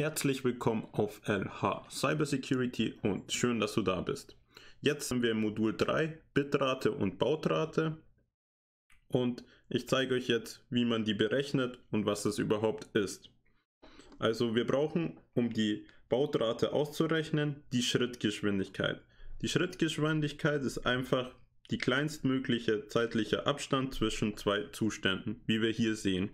Herzlich willkommen auf LH Cybersecurity und schön, dass du da bist. Jetzt sind wir im Modul 3 Bitrate und Bautrate und ich zeige euch jetzt, wie man die berechnet und was das überhaupt ist. Also wir brauchen, um die Bautrate auszurechnen, die Schrittgeschwindigkeit. Die Schrittgeschwindigkeit ist einfach die kleinstmögliche zeitliche Abstand zwischen zwei Zuständen, wie wir hier sehen.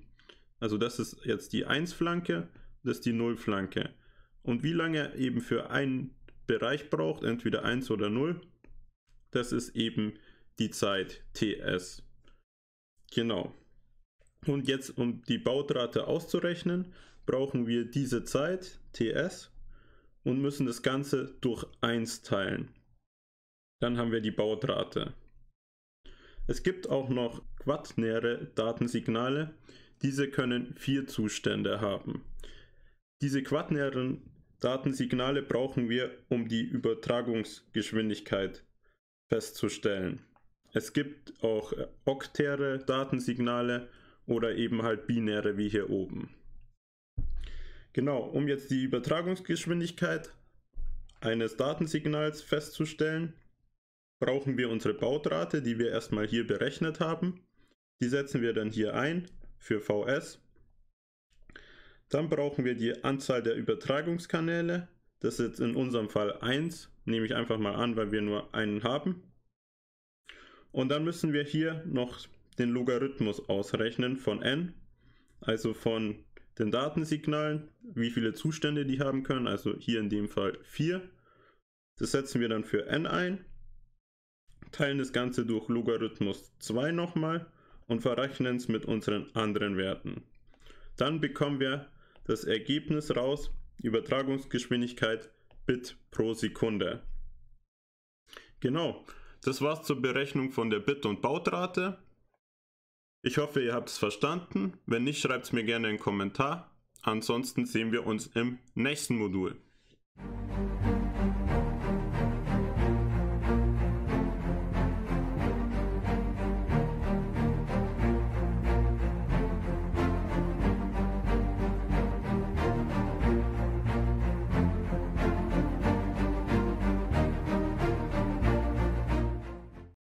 Also das ist jetzt die 1-Flanke das ist die Nullflanke. Und wie lange er eben für einen Bereich braucht, entweder 1 oder 0, das ist eben die Zeit TS. Genau. Und jetzt, um die Baudrate auszurechnen, brauchen wir diese Zeit TS und müssen das Ganze durch 1 teilen. Dann haben wir die Baudrate. Es gibt auch noch quatnäre Datensignale. Diese können vier Zustände haben. Diese quaternären Datensignale brauchen wir, um die Übertragungsgeschwindigkeit festzustellen. Es gibt auch äh, oktäre Datensignale oder eben halt binäre wie hier oben. Genau, um jetzt die Übertragungsgeschwindigkeit eines Datensignals festzustellen, brauchen wir unsere Baudrate, die wir erstmal hier berechnet haben. Die setzen wir dann hier ein für VS dann brauchen wir die Anzahl der Übertragungskanäle. Das ist jetzt in unserem Fall 1, nehme ich einfach mal an, weil wir nur einen haben. Und dann müssen wir hier noch den Logarithmus ausrechnen von n, also von den Datensignalen, wie viele Zustände die haben können, also hier in dem Fall 4. Das setzen wir dann für n ein, teilen das Ganze durch Logarithmus 2 nochmal und verrechnen es mit unseren anderen Werten. Dann bekommen wir das Ergebnis raus, Übertragungsgeschwindigkeit Bit pro Sekunde. Genau, das war's zur Berechnung von der Bit- und Baudrate. Ich hoffe, ihr habt es verstanden. Wenn nicht, schreibt es mir gerne einen Kommentar. Ansonsten sehen wir uns im nächsten Modul.